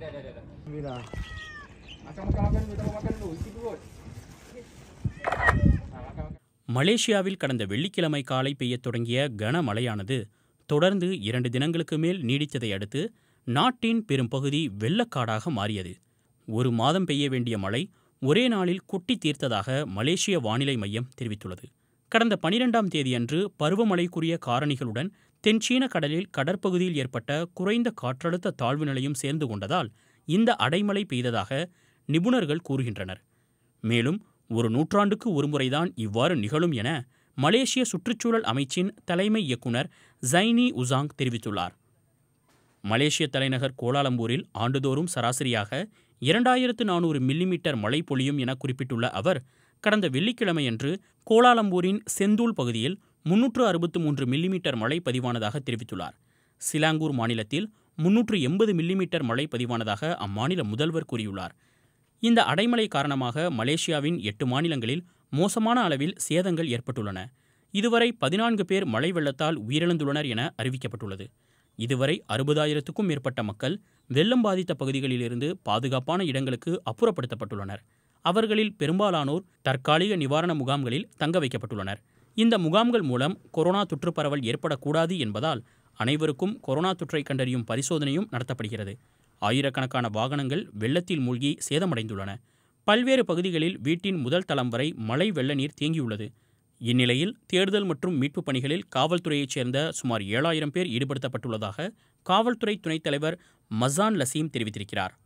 Dah, dah, dah, dah. Macam makan-makan dulu, tak makan dulu. Isi மலேசியாவில் கடந்த வெள்ளிக்கிழமை காலை பெய்யத் தொடங்கிய கனமழையானது தொடர்ந்து இரண்டு தினங்களுக்கு மேல் நீடித்ததை அடுத்து நாட்டின் பெரும்பகுதி வெள்ளக்காடாக மாறியது ஒரு மாதம் பெய்ய வேண்டிய மழை ஒரே நாளில் குட்டி தீர்த்ததாக மலேசிய வானிலை மையம் தெரிவித்துள்ளது கடந்த பனிரெண்டாம் தேதியன்று பருவமழைக்குரிய காரணிகளுடன் தென்சீன கடலில் கடற்பகுதியில் ஏற்பட்ட குறைந்த காற்றழுத்த தாழ்வு நிலையும் சேர்ந்து கொண்டதால் இந்த அடைமழை பெய்ததாக நிபுணர்கள் கூறுகின்றனர் மேலும் ஒரு நூற்றாண்டுக்கு ஒருமுறைதான் இவ்வாறு நிகழும் என மலேசிய சுற்றுச்சூழல் அமைச்சின் தலைமை இயக்குனர் ஜைனி உசாங் தெரிவித்துள்ளார் மலேசிய தலைநகர் கோலாலம்பூரில் ஆண்டுதோறும் சராசரியாக இரண்டாயிரத்து நானூறு மில்லிமீட்டர் மழை பொழியும் என குறிப்பிட்டுள்ள அவர் கடந்த வெள்ளிக்கிழமையன்று கோலாலம்பூரின் செந்தூல் பகுதியில் முன்னூற்று அறுபத்து மூன்று மில்லிமீட்டர் மழை பதிவானதாக தெரிவித்துள்ளார் சிலாங்கூர் மாநிலத்தில் முன்னூற்று எண்பது மில்லிமீட்டர் மழை பதிவானதாக அம்மாநில முதல்வர் கூறியுள்ளார் இந்த அடைமழை காரணமாக மலேசியாவின் எட்டு மாநிலங்களில் மோசமான அளவில் சேதங்கள் ஏற்பட்டுள்ளன இதுவரை பதினான்கு பேர் மழை வெள்ளத்தால் உயிரிழந்துள்ளனர் என அறிவிக்கப்பட்டுள்ளது இதுவரை அறுபதாயிரத்துக்கும் மேற்பட்ட மக்கள் வெள்ளம் பாதித்த பகுதிகளிலிருந்து பாதுகாப்பான இடங்களுக்கு அப்புறப்படுத்தப்பட்டுள்ளனர் அவர்களில் பெரும்பாலானோர் தற்காலிக நிவாரண முகாம்களில் தங்க வைக்கப்பட்டுள்ளனர் இந்த முகாம்கள் மூலம் கொரோனா தொற்று பரவல் ஏற்படக்கூடாது என்பதால் அனைவருக்கும் கொரோனா தொற்றை கண்டறியும் பரிசோதனையும் நடத்தப்படுகிறது ஆயிரக்கணக்கான வாகனங்கள் வெள்ளத்தில் மூழ்கி சேதமடைந்துள்ளன பல்வேறு பகுதிகளில் வீட்டின் முதல் தளம் வரை மழை வெள்ள நீர் தேங்கியுள்ளது இந்நிலையில் தேடுதல் மற்றும் மீட்புப் பணிகளில் காவல்துறையைச் சேர்ந்த சுமார் ஏழாயிரம் பேர் ஈடுபடுத்தப்பட்டுள்ளதாக காவல்துறை துணைத் தலைவர் மசான் லசீம் தெரிவித்திருக்கிறார்